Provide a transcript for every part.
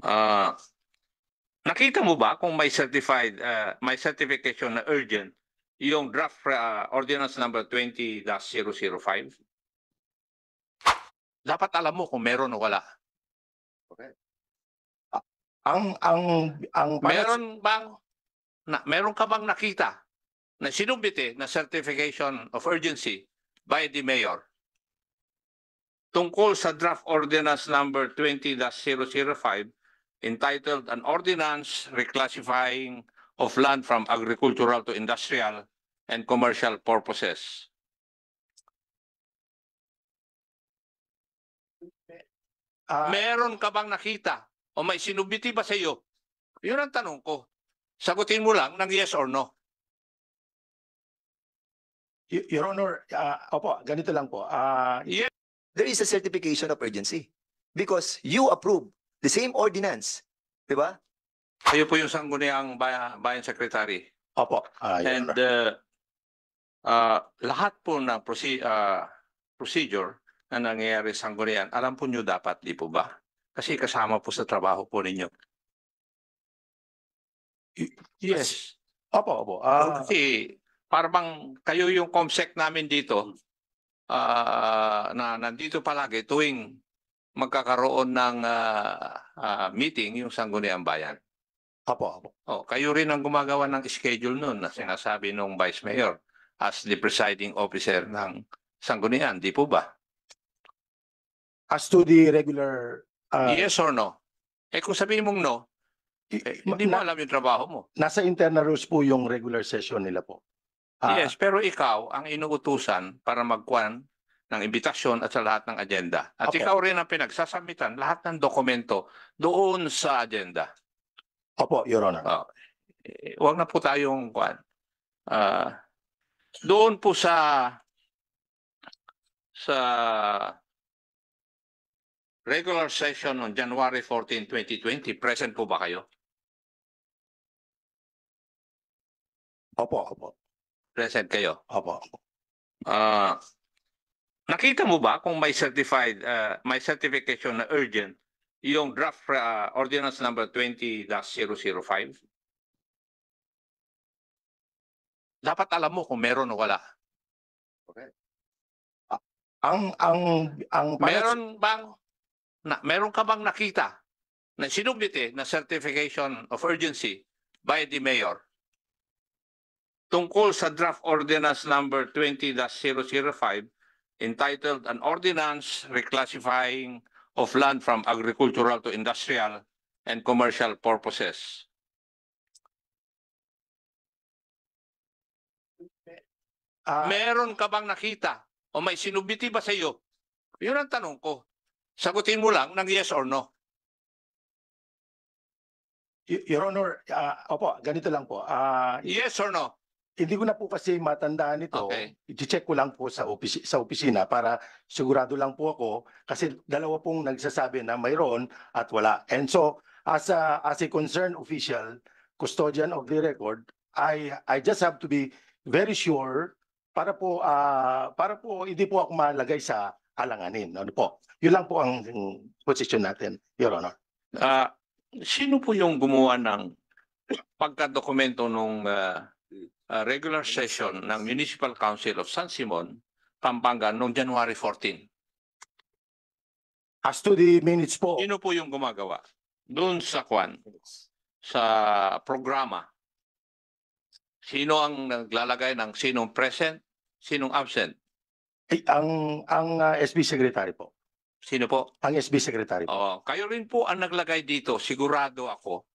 Uh, nakita mo ba kung may certified uh, may certification na urgent yung draft uh, ordinance number 20-005? Dapat alam mo kung meron o wala. Okay. Uh, ang ang ang meron bang na, meron ka bang nakita na sinumbite na certification of urgency by the mayor tungkol sa draft ordinance number 20-005 entitled An Ordinance Reclassifying of Land from Agricultural to Industrial and Commercial Purposes. Uh, Meron ka bang nakita o may sinubiti ba sa iyo? Yun ang tanong ko. Sagutin mo lang ng yes or no. Your Honor, uh, opo, ganito lang po. Uh, yes. There is a certification of urgency because you approve The same ordinance. Di ba? Kayo po yung sangguniang bayan, bayan secretary. Opo. Ah, And Honor. uh, uh, lahat po ng proce- uh, procedure na nangyayari sa sanggunian, alam po nyo dapat, di po ba? Kasi kasama po sa trabaho po ninyo. Yes. Opo, opo. Ah, Kasi parang kayo yung comsec namin dito ah, na nandito palagi tuwing magkakaroon ng uh, uh, meeting yung Sangguniang Bayan. Apo, apo. Oh, kayo rin ang gumagawa ng schedule noon na sinasabi ng Vice Mayor as the presiding officer ng Sangguniang, di po ba? As to the regular... Uh, yes or no? Eh kung sabihin mong no, eh, hindi mo alam yung trabaho mo. Nasa internal rules po yung regular session nila po. Ah. Yes, pero ikaw ang inuutusan para magkuan ng imbitasyon at sa lahat ng agenda. At Opo. ikaw rin ang pinagsasamitan lahat ng dokumento doon sa agenda. Opo, Your Honor. Uh, wag na po tayong kwan. Uh, doon po sa sa regular session on January 14, 2020, present po ba kayo? Opo, opo. Present kayo? Opo. Ah, uh, Nakita mo ba kung may certified uh, may certification na urgent yung draft uh, ordinance number 20-005? Dapat alam mo kung meron o wala. Okay. Ah, ang ang ang meron bang na, meron ka bang nakita na sinubmite na certification of urgency by the mayor tungkol sa draft ordinance number 20-005 entitled An Ordinance Reclassifying of Land from Agricultural to Industrial and Commercial Purposes. Uh, Meron ka bang nakita o may sinubiti ba sa iyo? Yun ang tanong ko. Sagutin mo lang ng yes or no. Y Your Honor, uh, opo, ganito lang po. Uh, yes or no? hindi ko na po kasi matandaan ito. Okay. I-check ko lang po sa, opis- sa opisina para sigurado lang po ako kasi dalawa pong nagsasabi na mayroon at wala. And so, as a, as a concerned official, custodian of the record, I, I just have to be very sure para po, ah, para po hindi po ako malagay sa alanganin. Ano po? Yun lang po ang position natin, Your Honor. Ah, sino po yung gumawa ng pagkadokumento nung ah, uh, regular session ng Municipal Council of San Simon, Pampanga noong January 14. As to the minutes po. Sino po yung gumagawa? Doon sa kwan, sa programa. Sino ang naglalagay ng sinong present, sinong absent? Ay, ang ang uh, ah, SB secretary po. Sino po? Ang SB secretary po. Oh, kayo rin po ang naglagay dito, sigurado ako.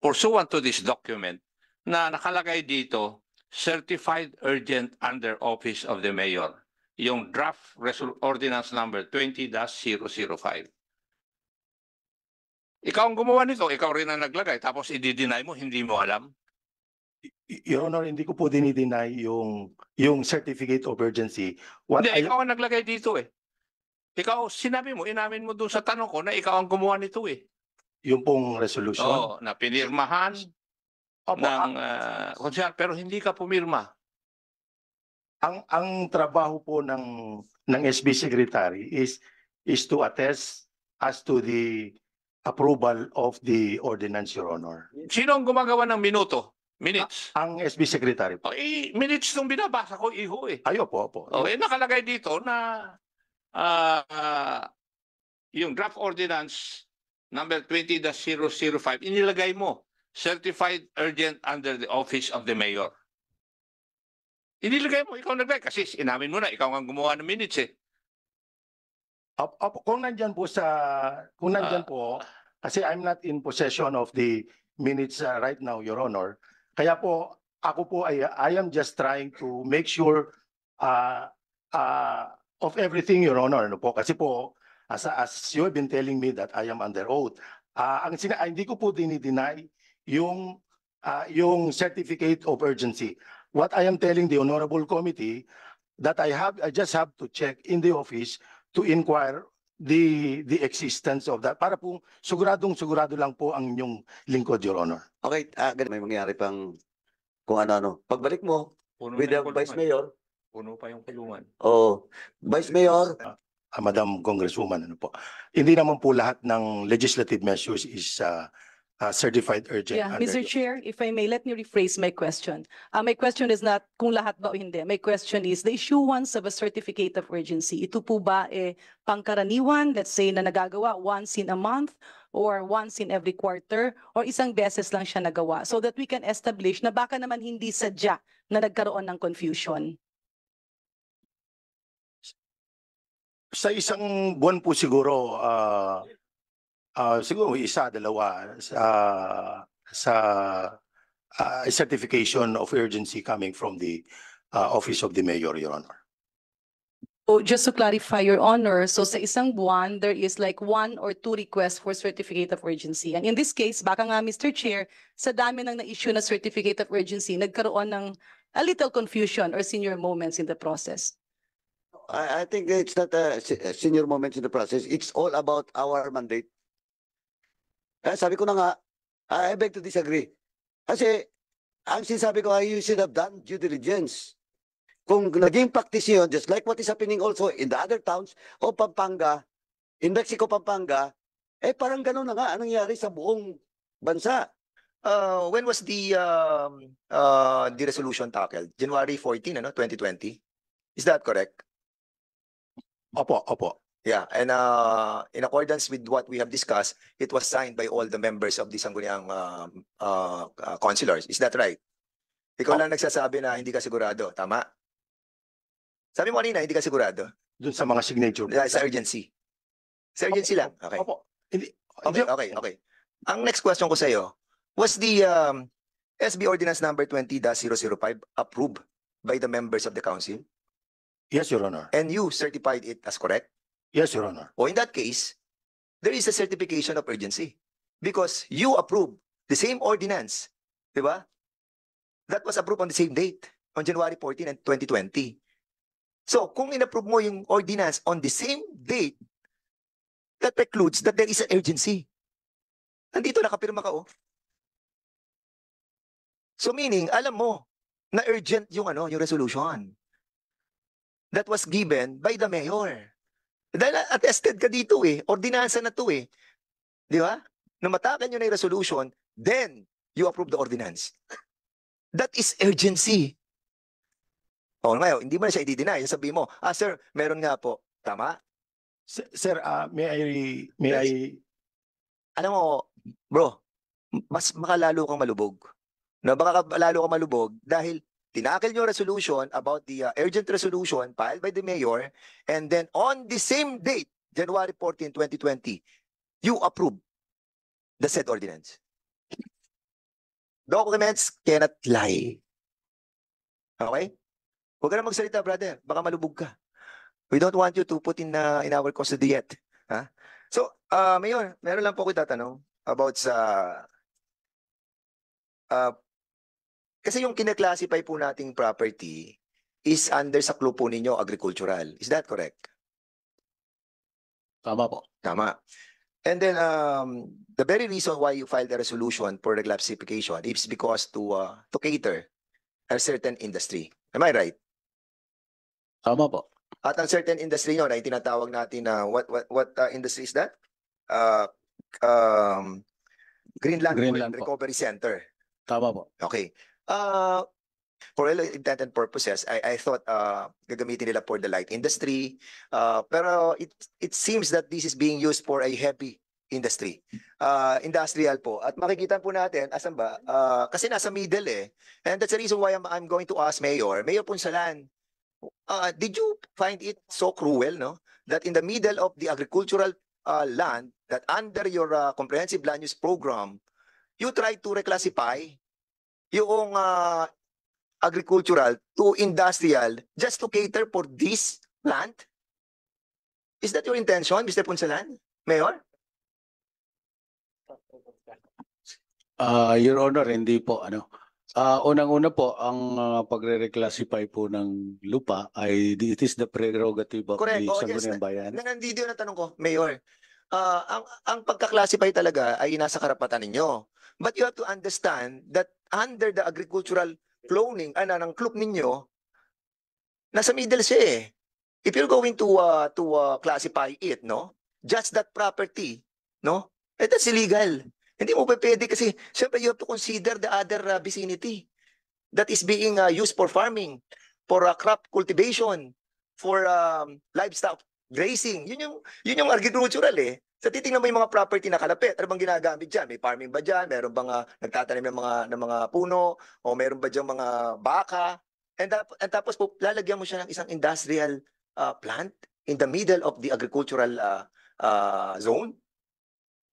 Pursuant to this document na nakalagay dito certified urgent under office of the mayor. Yung draft ordinance number 20-005. Ikaw ang gumawa nito, ikaw rin ang naglagay, tapos i-deny mo, hindi mo alam. Your Honor, hindi ko po dinideny yung, yung certificate of urgency. What hindi, I... ikaw ang naglagay dito eh. Ikaw, sinabi mo, inamin mo doon sa tanong ko na ikaw ang gumawa nito eh. Yung pong resolution? Oo, na pinirmahan Opo, ng ang- uh, ah, konsehal pero hindi ka pumirma. Ang ang trabaho po ng ng SB secretary is is to attest as to the approval of the ordinance your honor. Sino ang gumagawa ng minuto? Minutes. Ang SB secretary po. Oh, eh, minutes 'tong binabasa ko, iho eh. Ayo po po. Oh, eh, nakalagay dito na ah, yung draft ordinance number 20-005, inilagay mo certified urgent under the office of the mayor. Inilagay mo, ikaw nagre, kasi inamin mo na, ikaw ang gumawa ng minutes eh. Up, up, kung nandyan po sa, kung nandyan po, ah. kasi I'm not in possession of the minutes uh, right now, Your Honor. Kaya po, ako po, ay, I am just trying to make sure uh, uh, of everything, Your Honor. Ano po? Kasi po, as, as you have been telling me that I am under oath, Ah, ang sina- hindi ko po dinideny yung uh, yung certificate of urgency. What I am telling the honorable committee that I have I just have to check in the office to inquire the the existence of that para po siguradong sigurado lang po ang inyong lingkod your honor. Okay, ah, ganun may mangyari pang kung ano-ano. Pagbalik mo Puno with the vice mayor, puno pa yung kulungan. oh, vice mayor, Ah, Madam Congresswoman ano po. Hindi naman po lahat ng legislative measures is uh, uh, certified urgent. Yeah, Mr. those. Chair, if I may, let me rephrase my question. Uh, my question is not kung lahat ba o hindi. My question is, the issuance of a certificate of urgency, ito po ba eh, pangkaraniwan, let's say na nagagawa once in a month or once in every quarter or isang beses lang siya nagawa so that we can establish na baka naman hindi sadya na nagkaroon ng confusion. Sa isang buwan po siguro, uh, uh, siguro isa, dalawa sa, sa uh, certification of urgency coming from the uh, Office of the Mayor, Your Honor. So just to clarify, Your Honor, so sa isang buwan, there is like one or two requests for certificate of urgency. And in this case, baka nga, Mr. Chair, sa dami ng na-issue na certificate of urgency, nagkaroon ng a little confusion or senior moments in the process. I, think it's not a senior moments in the process. It's all about our mandate. Eh, sabi ko na nga, I beg to disagree. Kasi, ang sinasabi ko ay you should have done due diligence. Kung naging practice yun, just like what is happening also in the other towns o Pampanga, in Mexico, Pampanga, eh parang ganun na nga ang nangyari sa buong bansa. Uh, when was the um, uh, the resolution tackled? January 14, ano, 2020? Is that correct? Opo, opo. Yeah, and uh, in accordance with what we have discussed, it was signed by all the members of the Sangguniang uh, uh, uh, councilors. Is that right? Ikaw oh. lang nagsasabi na hindi ka sigurado, tama? Sabi mo kanina, hindi ka sigurado. Doon sa mga signature. Sa, sa urgency. Sa urgency lang. Okay. Opo. Hindi, Okay, okay, okay. Ang next question ko sa iyo, was the um, SB Ordinance number 20-005 approved by the members of the council? Yes, Your Honor. And you certified it as correct? Yes, Your Honor. Or in that case, there is a certification of urgency because you approved the same ordinance, di ba? That was approved on the same date, on January 14 and 2020. So, kung inapprove mo yung ordinance on the same date, that precludes that there is an urgency. Nandito, nakapirma ka, oh. So, meaning, alam mo na urgent yung, ano, yung resolution that was given by the mayor. Dahil attested ka dito eh. Ordinansa na to eh. Di ba? Nung matakan nyo na yung resolution, then you approve the ordinance. That is urgency. O oh, ngayon, hindi mo na siya i-deny. Sabi mo, ah sir, meron nga po. Tama? S- Sir, ah, may I, may I, Alam mo, bro, mas makalalo kang malubog. No, baka lalo kang malubog dahil tinakil yung resolution about the uh, urgent resolution filed by the mayor and then on the same date, January 14, 2020, you approve the said ordinance. Documents cannot lie. Okay? Huwag ka na magsalita, brother. Baka malubog ka. We don't want you to put in, uh, in our custody yet. Huh? So, uh, Mayor, meron lang po ako tatanong about sa uh, kasi yung kinaklasify po nating property is under sa clue po ninyo, agricultural. Is that correct? Tama po. Tama. And then um, the very reason why you filed the resolution for reclassification is because to uh, to cater a certain industry. Am I right? Tama po. At ang certain industry yun ay tinatawag natin na uh, what what what uh, industry is that? Uh, um, Greenland, Greenland Recovery Center. Tama po. Okay. Uh, for all intent and purposes, I, I thought uh, gagamitin nila for the light industry. Uh, pero it, it seems that this is being used for a heavy industry. Uh, industrial po. At makikita po natin, asan ba? Uh, kasi nasa middle eh. And that's the reason why I'm, I'm going to ask Mayor, Mayor Punsalan, uh, did you find it so cruel, no? That in the middle of the agricultural uh, land, that under your uh, comprehensive land use program, you try to reclassify yung uh, agricultural to industrial just to cater for this plant? Is that your intention, Mr. Punsalan? Mayor? Uh, Your Honor, hindi po. Ano, uh, Unang-una po, ang uh, pagre-reclassify po ng lupa ay it is the prerogative of Correct. the oh, Sangguniang yes. Bayan. Na, nandito yung tanong ko, Mayor. Uh, ang, ang pagka-classify talaga ay nasa karapatan ninyo. But you have to understand that under the agricultural cloning, ano, ng club ninyo, nasa middle siya eh. If you're going to, uh, to uh, classify it, no? Just that property, no? Eh, that's illegal. Hindi mo pa pwede kasi, syempre, you have to consider the other uh, vicinity that is being uh, used for farming, for uh, crop cultivation, for um, livestock grazing. Yun yung, yun yung agricultural eh. So titingnan mo yung mga property na kalapit. Ano bang ginagamit diyan? May farming ba diyan? Meron bang uh, nagtatanim ng mga ng mga puno o meron ba diyan mga baka? And, uh, and tapos po lalagyan mo siya ng isang industrial uh, plant in the middle of the agricultural uh, uh, zone.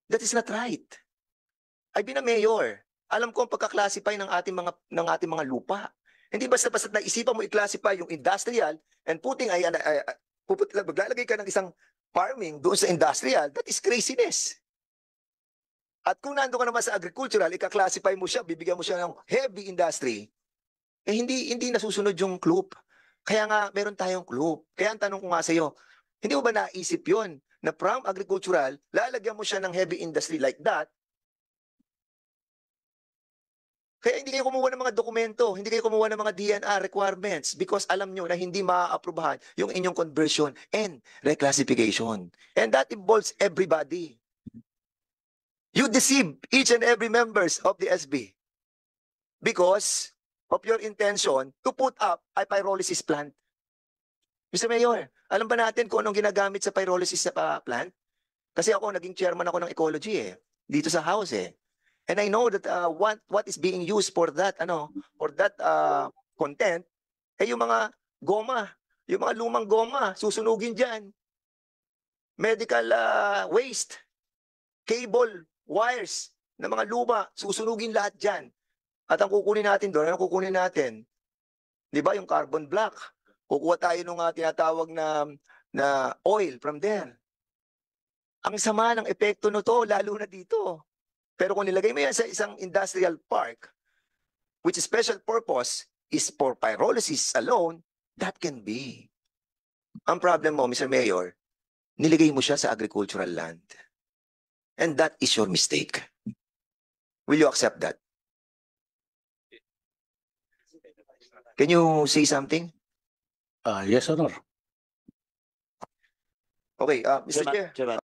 That is not right. I've been a mayor. Alam ko ang pagka-classify ng ating mga ng ating mga lupa. Hindi basta-basta naisipan mo i-classify yung industrial and putting ay, ay, ay puputin, maglalagay ka ng isang farming doon sa industrial, that is craziness. At kung nandoon ka naman sa agricultural, ikaklasify mo siya, bibigyan mo siya ng heavy industry, eh hindi, hindi nasusunod yung club. Kaya nga, meron tayong club. Kaya ang tanong ko nga sa iyo, hindi mo ba naisip yon na from agricultural, lalagyan mo siya ng heavy industry like that, Kaya hindi kayo kumuha ng mga dokumento, hindi kayo kumuha ng mga DNR requirements because alam nyo na hindi maaaprubahan yung inyong conversion and reclassification. And that involves everybody. You deceive each and every members of the SB because of your intention to put up a pyrolysis plant. Mr. Mayor, alam ba natin kung anong ginagamit sa pyrolysis sa ah, plant? Kasi ako, naging chairman ako ng ecology eh. Dito sa house eh. And I know that uh, what what is being used for that ano, for that uh, content eh yung mga goma, yung mga lumang goma, susunugin diyan. Medical uh, waste, cable, wires na mga luma, susunugin lahat diyan. At ang kukunin natin doon, ano kukunin natin? 'Di ba yung carbon black? Kukuha tayo ng uh, tinatawag na na oil from there. Ang sama ng epekto no to, lalo na dito. Pero kung nilagay mo yan sa isang industrial park, which special purpose is for pyrolysis alone, that can be. Ang problem mo, Mr. Mayor, nilagay mo siya sa agricultural land. And that is your mistake. Will you accept that? Can you say something? Uh, yes, Honor. Okay, uh, Mr. Chair.